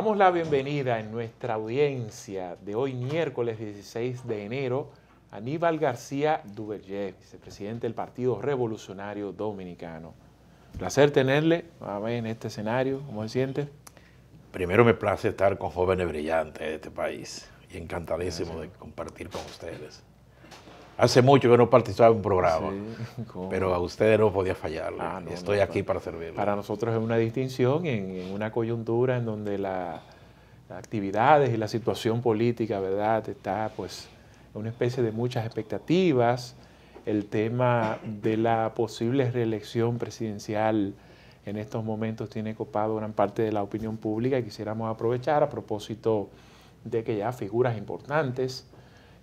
damos la bienvenida en nuestra audiencia de hoy miércoles 16 de enero a Aníbal García Duverger, vicepresidente del Partido Revolucionario Dominicano. Placer tenerle en este escenario. ¿Cómo se siente? Primero me place estar con jóvenes brillantes de este país y encantadísimo de compartir con ustedes. Hace mucho que no participaba en un programa, pero a ustedes no podía fallar. Ah, Estoy aquí para, servir. Para nosotros es una distinción en, una coyuntura en donde las actividades y la situación política, ¿verdad? Está pues en una especie de muchas expectativas. El tema de la posible reelección presidencial en estos momentos tiene copado gran parte de la opinión pública y quisiéramos aprovechar a propósito de que ya figuras importantes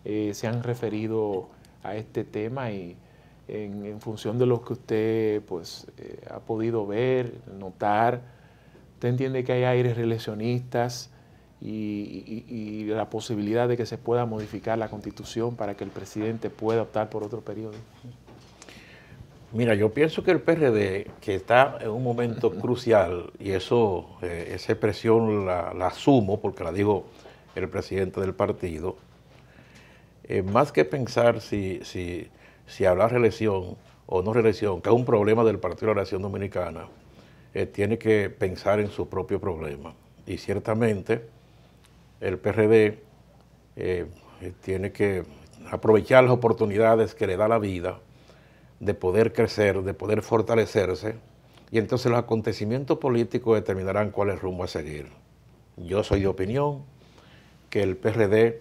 eh, se han referido a este tema y en, función de lo que usted pues, eh, ha podido ver, notar, usted entiende que hay aires reeleccionistas y, la posibilidad de que se pueda modificar la constitución para que el presidente pueda optar por otro periodo. Mira, yo pienso que el PRD, que está en un momento crucial, y eso, eh, esa expresión la, la asumo porque la dijo el presidente del partido, eh, más que pensar si, si, si hablar reelección o no reelección, que es un problema del Partido de la Nación Dominicana, eh, tiene que pensar en su propio problema. Y ciertamente el PRD eh, tiene que aprovechar las oportunidades que le da la vida de poder crecer, de poder fortalecerse, y entonces los acontecimientos políticos determinarán cuál es el rumbo a seguir. Yo soy de opinión que el PRD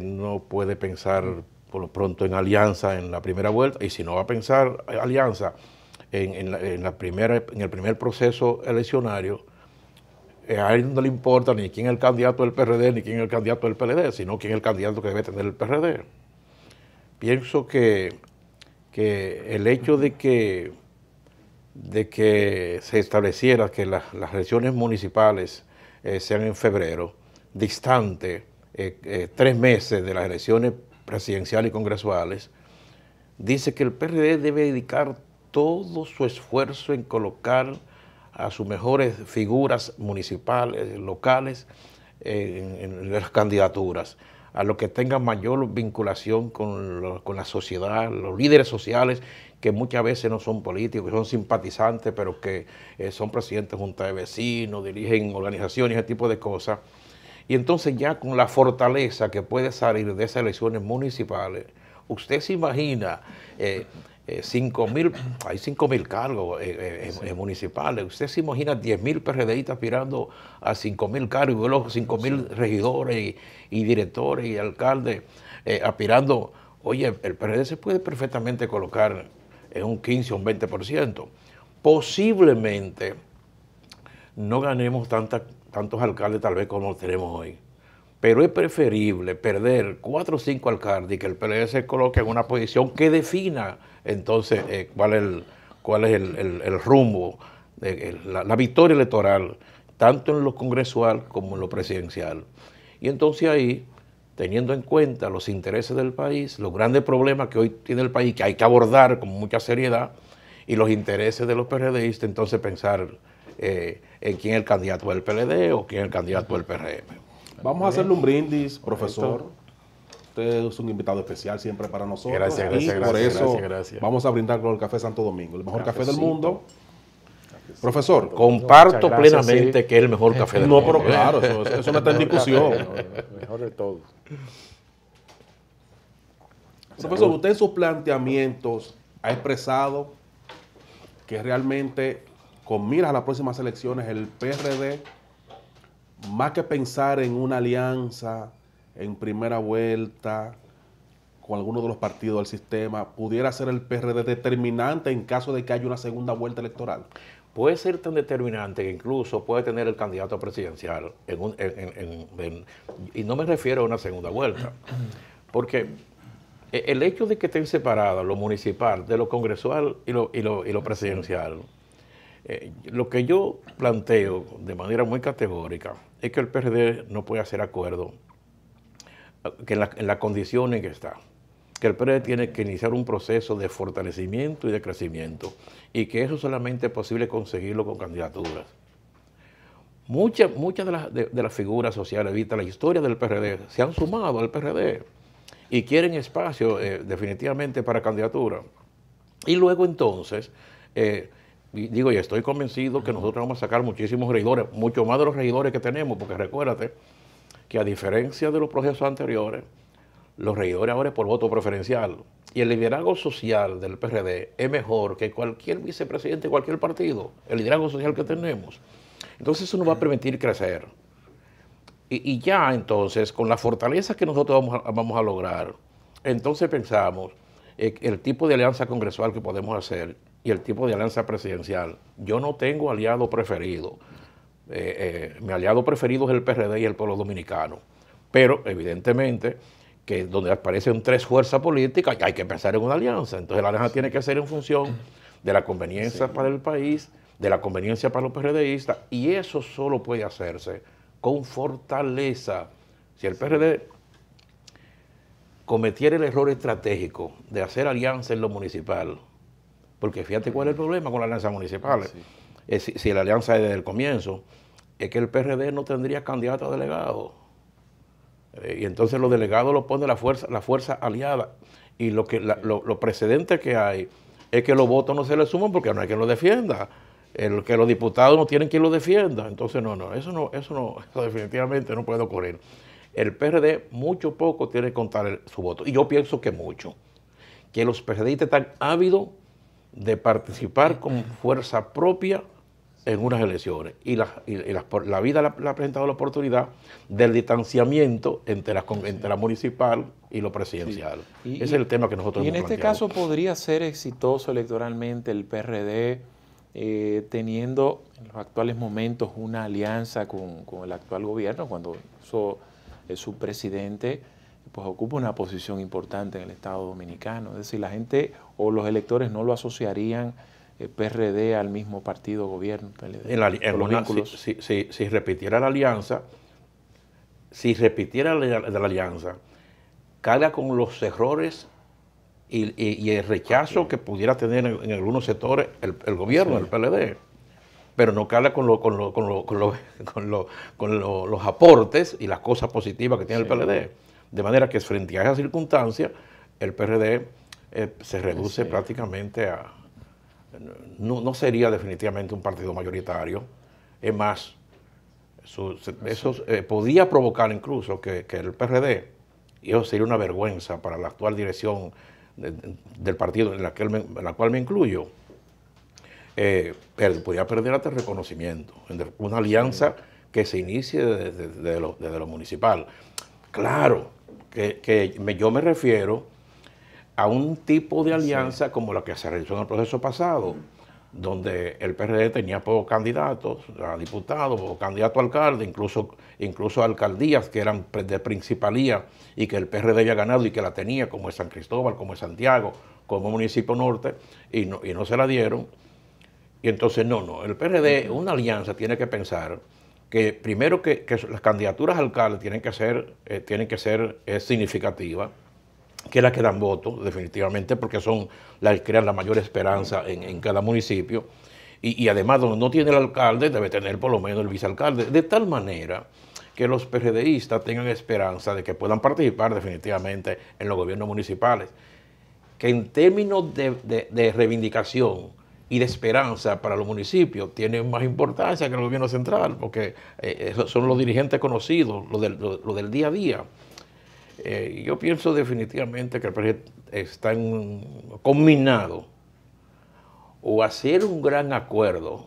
no puede pensar por lo pronto en alianza en la primera vuelta, y si no va a pensar alianza en, la, primera, en el primer proceso eleccionario, eh, a él no le importa ni quién es el candidato del PRD, ni quién es el candidato del PLD, sino quién es el candidato que debe tener el PRD. Pienso que, el hecho de que, de que se estableciera que las elecciones municipales eh, sean en febrero, distante, eh, eh, tres meses de las elecciones presidenciales y congresuales, dice que el PRD debe dedicar todo su esfuerzo en colocar a sus mejores figuras municipales, locales, en, las candidaturas, a los que tengan mayor vinculación con, la sociedad, los líderes sociales, que muchas veces no son políticos, que son simpatizantes, pero que eh, son presidentes de junta de vecinos, dirigen organizaciones, ese tipo de cosas. Y entonces ya con la fortaleza que puede salir de esas elecciones municipales, usted se imagina... 5 eh, eh, mil, hay 5.000 mil cargos eh, municipales. Usted se imagina 10 mil PRDistas aspirando a 5.000 mil cargos, los 5 mil regidores y, directores y alcaldes aspirando. Oye, el PRD se puede perfectamente colocar en un 15 o un 20%. Posiblemente no ganemos tanta tantos alcaldes tal vez como los tenemos hoy. Pero es preferible perder cuatro o cinco alcaldes y que el PLD se coloque en una posición que defina entonces eh, cuál es el, cuál es el, rumbo, eh, la, la, victoria electoral, tanto en lo congresual como en lo presidencial. Y entonces ahí, teniendo en cuenta los intereses del país, los grandes problemas que hoy tiene el país, que hay que abordar con mucha seriedad, y los intereses de los PRDistas, entonces pensar eh, en quién es el candidato del PLD o quién es el candidato del PRM. Vamos a hacerle un brindis, profesor. Usted es un invitado especial siempre para nosotros. Gracias, gracias, y por eso vamos a brindar con el Café Santo Domingo, el mejor café del mundo. Profesor, comparto plenamente que es el mejor café del mundo. No, pero claro, eso, eso no está en discusión. mejor de todos. Profesor, usted en sus planteamientos ha expresado que realmente con miras a las próximas elecciones, el PRD, más que pensar en una alianza en primera vuelta con alguno de los partidos del sistema, pudiera ser el PRD determinante en caso de que haya una segunda vuelta electoral? Puede ser tan determinante que incluso puede tener el candidato presidencial, en y no me refiero a una segunda vuelta, porque e, el hecho de que estén separados lo municipal de lo congresual y lo presidencial eh, lo que yo planteo de manera muy categórica es que el PRD no puede hacer acuerdo eh, que en, la, condiciones condición en que está que el PRD tiene que iniciar un proceso de fortalecimiento y de crecimiento y que eso solamente es posible conseguirlo con candidaturas. Muchas, muchas de, las, de, las figuras sociales, vista la historia del PRD, se han sumado al PRD y quieren espacio eh, definitivamente para candidatura. Y luego entonces digo, y estoy convencido que nosotros vamos a sacar muchísimos regidores, mucho más de los regidores que tenemos, porque recuérdate que a diferencia de los procesos anteriores, los regidores ahora es por voto preferencial. Y el liderazgo social del PRD es mejor que cualquier vicepresidente de cualquier partido, el liderazgo social que tenemos. Entonces eso nos va a permitir crecer. Y, ya entonces, con las fortalezas que nosotros vamos a, vamos a lograr, entonces pensamos eh, el tipo de alianza congresual que podemos hacer y el tipo de alianza presidencial. Yo no tengo aliado preferido. Eh, eh, mi aliado preferido es el PRD y el pueblo dominicano. Pero evidentemente que donde aparecen tres fuerzas políticas hay que pensar en una alianza. Entonces la alianza tiene que ser en función de la conveniencia para el país, de la conveniencia para los PRDistas, y eso solo puede hacerse con fortaleza. Si el PRD cometiera el error estratégico de hacer alianza en lo municipal, porque fíjate cuál es el problema con las alianzas municipales. Eh, si, la alianza es desde el comienzo, es que el PRD no tendría candidato a delegado. Eh, y entonces los delegados los pone la fuerza, la fuerza aliada. Y lo, que, lo, precedente que hay es que los votos no se le suman porque no hay quien los defienda. El, que los diputados no tienen quien los defienda. Entonces, no, no, eso no, eso no, definitivamente no puede ocurrir. El PRD mucho poco tiene que contar su voto. Y yo pienso que mucho. Que los PRDistas están ávidos de participar con fuerza propia en unas elecciones. Y la, y la, vida le ha presentado la oportunidad del distanciamiento entre la, municipal y lo presidencial. Ese es el tema que nosotros... Y en este caso podría ser exitoso electoralmente el PRD eh, teniendo en los actuales momentos una alianza con, el actual gobierno, cuando es eh, su presidente pues ocupa una posición importante en el Estado dominicano. Es decir, la gente o los electores no lo asociarían eh, PRD al mismo partido gobierno. PLD, en si, repitiera la alianza, si repitiera la, alianza, carga con los errores y, el rechazo que pudiera tener en, algunos sectores el, gobierno, del el PLD pero no carga con, con, con, con, los aportes y las cosas positivas que tiene el PLD. De manera que frente a esa circunstancia, el PRD eh, se reduce prácticamente a... No, sería definitivamente un partido mayoritario, es más, eso eh, podía provocar incluso que, el PRD, y eso sería una vergüenza para la actual dirección del partido en la, cual me incluyo, eh, pero podía perder hasta el reconocimiento, una alianza que se inicie desde lo municipal. Claro, que, yo me refiero a un tipo de alianza como la que se realizó en el proceso pasado, donde el PRD tenía pocos candidatos, a diputados, o candidatos a alcalde, incluso, incluso alcaldías que eran de principalía y que el PRD había ganado y que la tenía, como es San Cristóbal, como es Santiago, como municipio norte, y no, y no se la dieron. Y entonces, no, no, el PRD, una alianza tiene que pensar que primero que, las candidaturas a alcalde tienen que ser, eh, tienen que ser eh, significativas, que las que dan voto, definitivamente, porque son las que crean la mayor esperanza en, cada municipio. Y, además, donde no tiene el alcalde, debe tener por lo menos el vicealcalde. De tal manera que los PRDistas tengan esperanza de que puedan participar definitivamente en los gobiernos municipales. Que en términos de, de reivindicación, y de esperanza para los municipios tiene más importancia que el gobierno central, porque eh, eh, son los dirigentes conocidos, los del, lo, del día a día. Eh, yo pienso definitivamente que el presidente está combinado o hacer un gran acuerdo,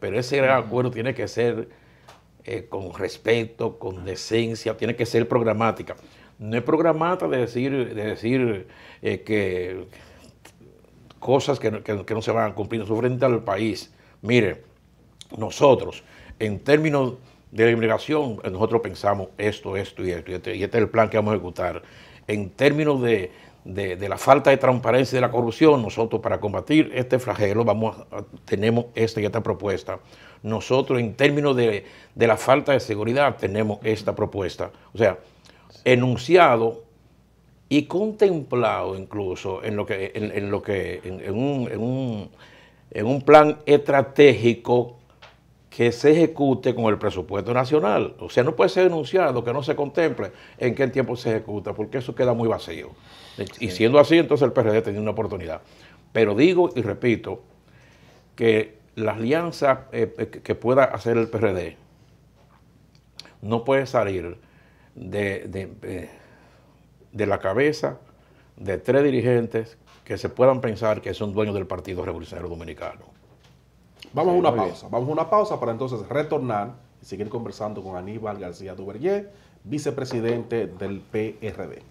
pero ese gran acuerdo tiene que ser con respeto, con decencia, tiene que ser programática. No es programata de decir, de decir que cosas que, que no se van a cumplir, su frente al país. Mire, nosotros, en términos de la inmigración, nosotros pensamos esto, esto y esto, y este, este es el plan que vamos a ejecutar. En términos de, la falta de transparencia y de la corrupción, nosotros para combatir este flagelo vamos tenemos esta y esta propuesta. Nosotros en términos de, de la falta de seguridad tenemos esta propuesta. O sea, enunciado y contemplado incluso en lo que, en, lo que, en un, un, en un plan estratégico que se ejecute con el presupuesto nacional. O sea, no puede ser denunciado, que no se contemple en qué tiempo se ejecuta, porque eso queda muy vacío. Y siendo así, entonces el PRD tiene una oportunidad. Pero digo y repito que la alianza eh, eh, que pueda hacer el PRD no puede salir de, eh, de la cabeza de tres dirigentes que se puedan pensar que son dueños del Partido Revolucionario Dominicano. Vamos a una pausa, vamos a una pausa para entonces retornar y seguir conversando con Aníbal García Duvergé, vicepresidente del PRD.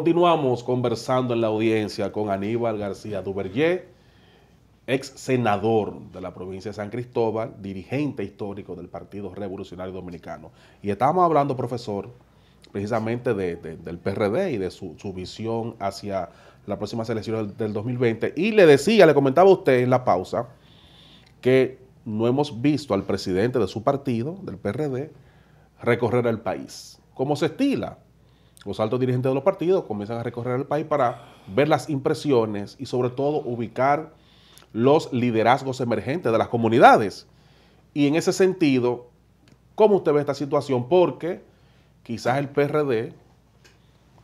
Continuamos conversando en la audiencia con Aníbal García Duvergé, ex senador de la provincia de San Cristóbal, dirigente histórico del Partido Revolucionario Dominicano. Y estábamos hablando, profesor, precisamente del PRD y de su, visión hacia la próxima selección del 2020. Y le decía, le comentaba a usted en la pausa, que no hemos visto al presidente de su partido, del PRD, recorrer el país, ¿Cómo se estila los altos dirigentes de los partidos comienzan a recorrer el país para ver las impresiones y sobre todo ubicar los liderazgos emergentes de las comunidades. Y en ese sentido, ¿cómo usted ve esta situación? Porque quizás el PRD,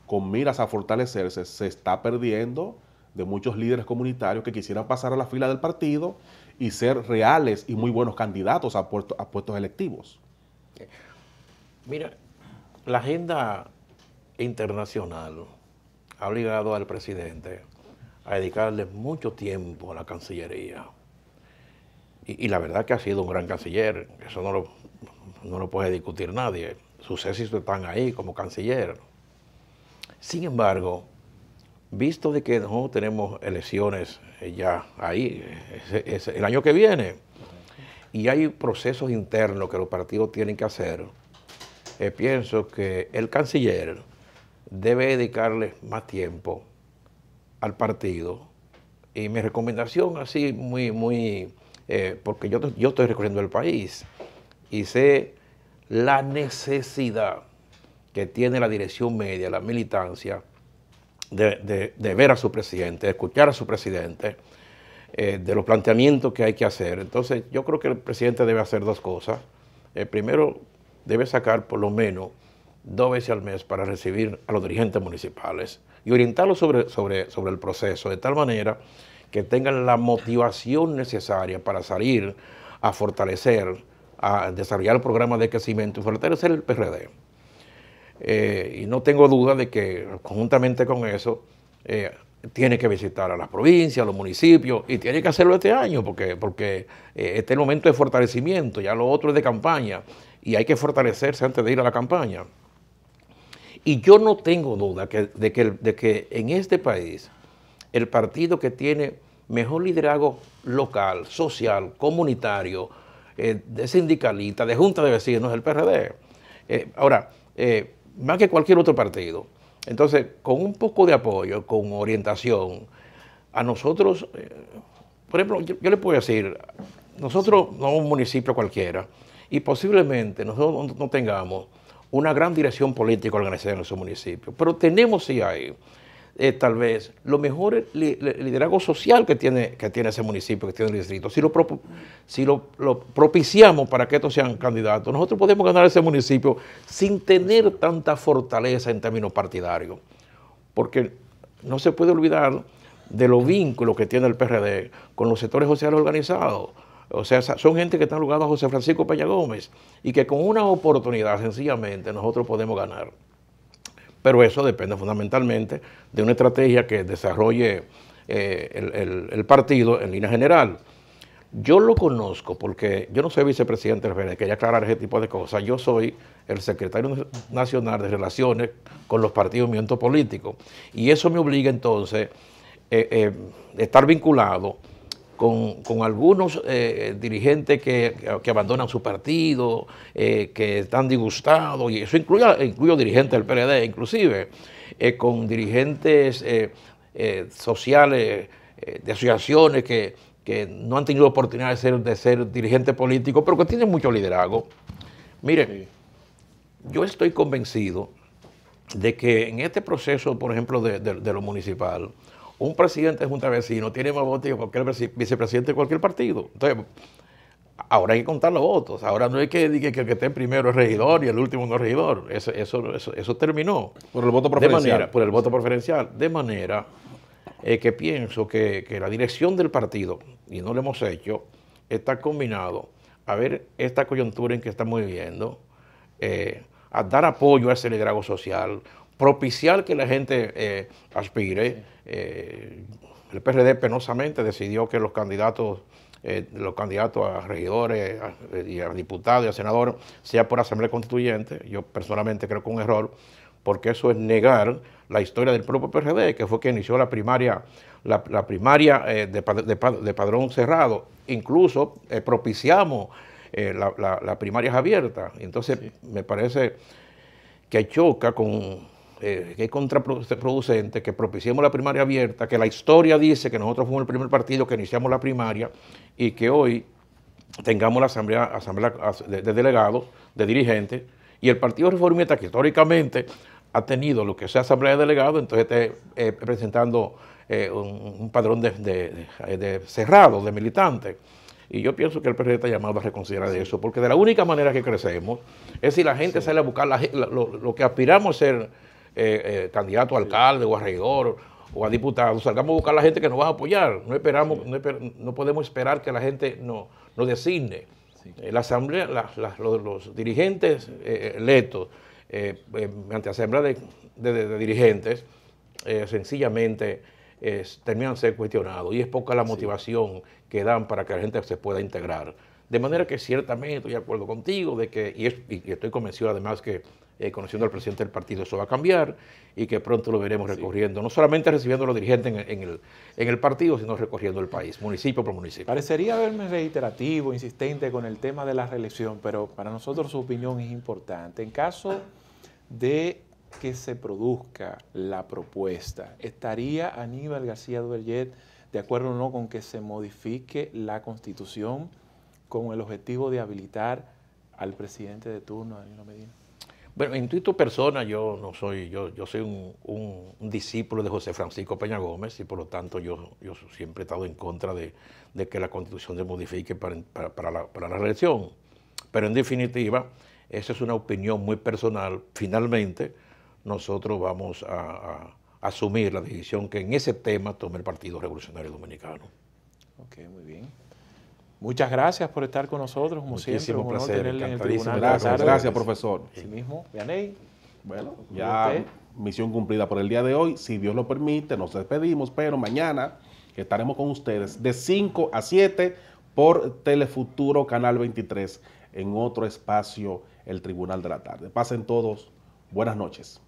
con miras a fortalecerse, se está perdiendo de muchos líderes comunitarios que quisieran pasar a la fila del partido y ser reales y muy buenos candidatos a, a puestos electivos. Mira, la agenda internacional ha obligado al presidente a dedicarle mucho tiempo a la Cancillería. Y, la verdad que ha sido un gran canciller, eso no lo, no lo puede discutir nadie. Sus éxitos están ahí como canciller. Sin embargo, visto de que no tenemos elecciones eh, ya ahí, el año que viene, y hay procesos internos que los partidos tienen que hacer, eh, pienso que el canciller debe dedicarle más tiempo al partido. Y mi recomendación así, muy, muy, eh, porque yo, yo estoy recorriendo el país y sé la necesidad que tiene la dirección media, la militancia, de, ver a su presidente, de escuchar a su presidente, eh, de los planteamientos que hay que hacer. Entonces, yo creo que el presidente debe hacer dos cosas. Eh, primero, debe sacar por lo menos dos veces al mes para recibir a los dirigentes municipales y orientarlos sobre, sobre, sobre el proceso, de tal manera que tengan la motivación necesaria para salir a fortalecer, a desarrollar el programa de crecimiento y fortalecer el PRD. Eh, y no tengo duda de que conjuntamente con eso eh, tiene que visitar a las provincias, a los municipios, y tiene que hacerlo este año, porque, porque eh, este es el momento de fortalecimiento, ya lo otro es de campaña, y hay que fortalecerse antes de ir a la campaña. Y yo no tengo duda de, que, de que en este país el partido que tiene mejor liderazgo local, social, comunitario, eh, de sindicalista, de junta de vecinos, es el PRD. Eh, ahora, eh, más que cualquier otro partido. Entonces, con un poco de apoyo, con orientación, a nosotros, por ejemplo, yo, le puedo decir, nosotros no un municipio cualquiera, y posiblemente nosotros no tengamos una gran dirección política organizada en nuestro municipio. Pero tenemos si hay eh, tal vez, lo mejor liderazgo social que tiene, que tiene ese municipio, que tiene el distrito. Si, lo, lo, propiciamos para que estos sean candidatos, nosotros podemos ganar ese municipio sin tener tanta fortaleza en términos partidarios. Porque no se puede olvidar de los vínculos que tiene el PRD con los sectores sociales organizados o sea, son gente que está lugar a José Francisco Peña Gómez y que con una oportunidad sencillamente nosotros podemos ganar. Pero eso depende fundamentalmente de una estrategia que desarrolle eh, el, partido en línea general. Yo lo conozco porque yo no soy vicepresidente del quería aclarar ese tipo de cosas. Yo soy el secretario nacional de Relaciones con los partidos movimientos políticos. Y eso me obliga entonces a eh, eh, estar vinculado con, algunos eh, dirigentes que, abandonan su partido, eh, que están disgustados, y eso incluye, incluye dirigentes del PLD, inclusive, eh, con dirigentes sociales, de asociaciones que, no han tenido oportunidad de ser, de ser dirigentes políticos, pero que tienen mucho liderazgo. Miren, yo estoy convencido de que en este proceso, por ejemplo, de lo municipal, un presidente de junta de tiene más votos que cualquier vicepresidente de cualquier partido. Entonces, ahora hay que contar los votos. Ahora no hay que decir que, el que esté primero es regidor y el último no es regidor. Eso, eso, eso, terminó. Por el voto preferencial. De manera, por el voto preferencial. De manera eh, que pienso que, la dirección del partido, y no lo hemos hecho, está combinado a ver esta coyuntura en que estamos viviendo, eh, a dar apoyo a ese liderazgo social, propiciar que la gente eh, aspire eh, el PRD penosamente decidió que los candidatos, eh, los candidatos a regidores eh, y a diputados y a senadores sea por asamblea constituyente. Yo personalmente creo que es un error, porque eso es negar la historia del propio PRD, que fue quien inició la primaria, la, primaria de, padrón cerrado. Incluso propiciamos las la, primarias abiertas. Entonces, me parece que choca con eh, que es contraproducente, que propiciemos la primaria abierta, que la historia dice que nosotros fuimos el primer partido que iniciamos la primaria y que hoy tengamos la asamblea, asamblea de, delegados, de dirigentes, y el Partido Reformista, que históricamente ha tenido lo que sea asamblea de delegados, entonces está eh, presentando eh, un, padrón de, de, de militantes. Y yo pienso que el presidente está llamado a reconsiderar eso, porque de la única manera que crecemos es si la gente sale a buscar lo, lo, que aspiramos a ser eh, eh, candidato a alcalde o a regidor o a diputado, salgamos a buscar a la gente que nos va a apoyar. No, esperamos, no, podemos esperar que la gente no, nos designe. Eh, la asamblea, los, dirigentes electos eh, ante asamblea de, dirigentes, sencillamente terminan de ser cuestionados y es poca la motivación que dan para que la gente se pueda integrar. De manera que ciertamente estoy de acuerdo contigo de que, y estoy convencido además que eh, conociendo al presidente del partido, eso va a cambiar y que pronto lo veremos recorriendo, no solamente recibiendo a los dirigentes en, el, partido, sino recorriendo el país, municipio por municipio. Parecería verme reiterativo, insistente con el tema de la reelección, pero para nosotros su opinión es importante. En caso de que se produzca la propuesta, ¿estaría Aníbal García Duverget de acuerdo o no con que se modifique la constitución con el objetivo de habilitar al presidente de turno, Danilo Medina? Bueno, en tu persona yo no soy, yo, yo soy un, discípulo de José Francisco Peña Gómez y por lo tanto yo, siempre he estado en contra de, que la constitución se modifique para, la, para reelección. Pero en definitiva, esa es una opinión muy personal. Finalmente, nosotros vamos a, a asumir la decisión que en ese tema tome el Partido Revolucionario Dominicano. Ok, muy bien. Muchas gracias por estar con nosotros, como Muchísimo siempre. Un placer, tenerle en el tribunal. Gracias, gracias, profesor. mismo, Bueno, ya misión cumplida por el día de hoy. Si Dios lo permite, nos despedimos, pero mañana estaremos con ustedes de 5 a 7 por Telefuturo Canal 23 en otro espacio, el Tribunal de la Tarde. Pasen todos, buenas noches.